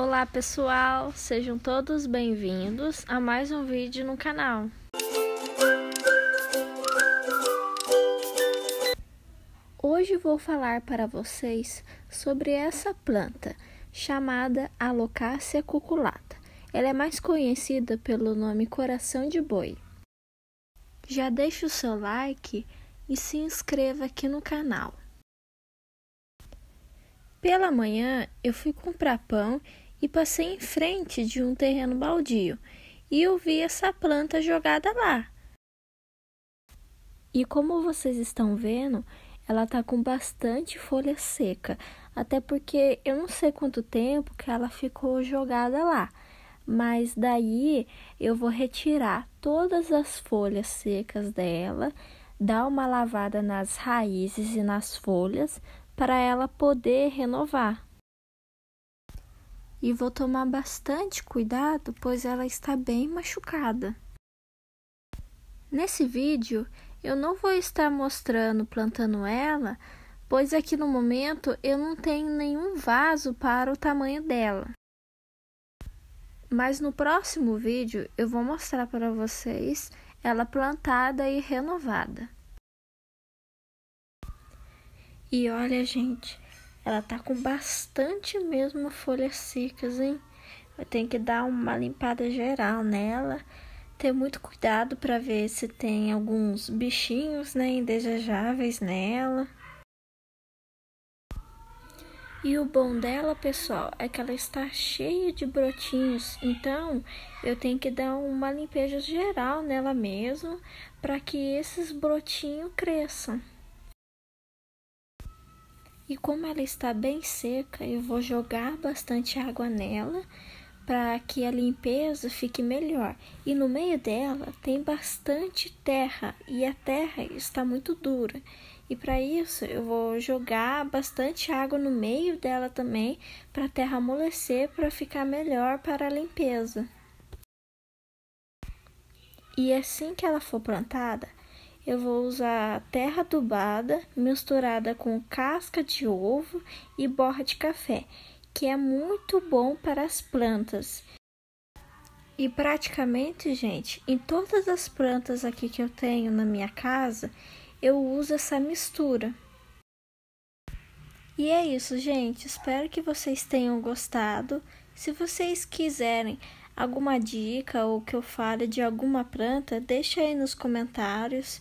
Olá pessoal, sejam todos bem-vindos a mais um vídeo no canal. Hoje vou falar para vocês sobre essa planta chamada Alocácia cuculata. Ela é mais conhecida pelo nome coração de boi. Já deixe o seu like e se inscreva aqui no canal. Pela manhã eu fui comprar pão e passei em frente de um terreno baldio e eu vi essa planta jogada lá. E como vocês estão vendo, ela tá com bastante folha seca, até porque eu não sei quanto tempo que ela ficou jogada lá. Mas daí eu vou retirar todas as folhas secas dela, dar uma lavada nas raízes e nas folhas para ela poder renovar e vou tomar bastante cuidado, pois ela está bem machucada. Nesse vídeo, eu não vou estar mostrando plantando ela, pois aqui no momento eu não tenho nenhum vaso para o tamanho dela. Mas no próximo vídeo eu vou mostrar para vocês ela plantada e renovada. E olha, gente, ela tá com bastante mesmo folhas secas, hein? Eu tenho que dar uma limpada geral nela. Ter muito cuidado para ver se tem alguns bichinhos, né, indesejáveis nela. E o bom dela, pessoal, é que ela está cheia de brotinhos, então eu tenho que dar uma limpeza geral nela mesmo para que esses brotinhos cresçam. E como ela está bem seca, eu vou jogar bastante água nela para que a limpeza fique melhor. E no meio dela tem bastante terra e a terra está muito dura. E para isso eu vou jogar bastante água no meio dela também para a terra amolecer para ficar melhor para a limpeza. E assim que ela for plantada, eu vou usar terra adubada misturada com casca de ovo e borra de café, que é muito bom para as plantas. E praticamente, gente, em todas as plantas aqui que eu tenho na minha casa, eu uso essa mistura. E é isso, gente. Espero que vocês tenham gostado. Se vocês quiserem alguma dica ou que eu fale de alguma planta, deixa aí nos comentários.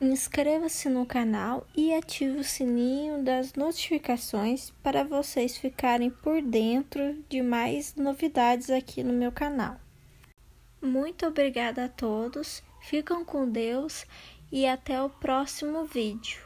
Inscreva-se no canal e ative o sininho das notificações para vocês ficarem por dentro de mais novidades aqui no meu canal. Muito obrigada a todos, ficam com Deus e até o próximo vídeo.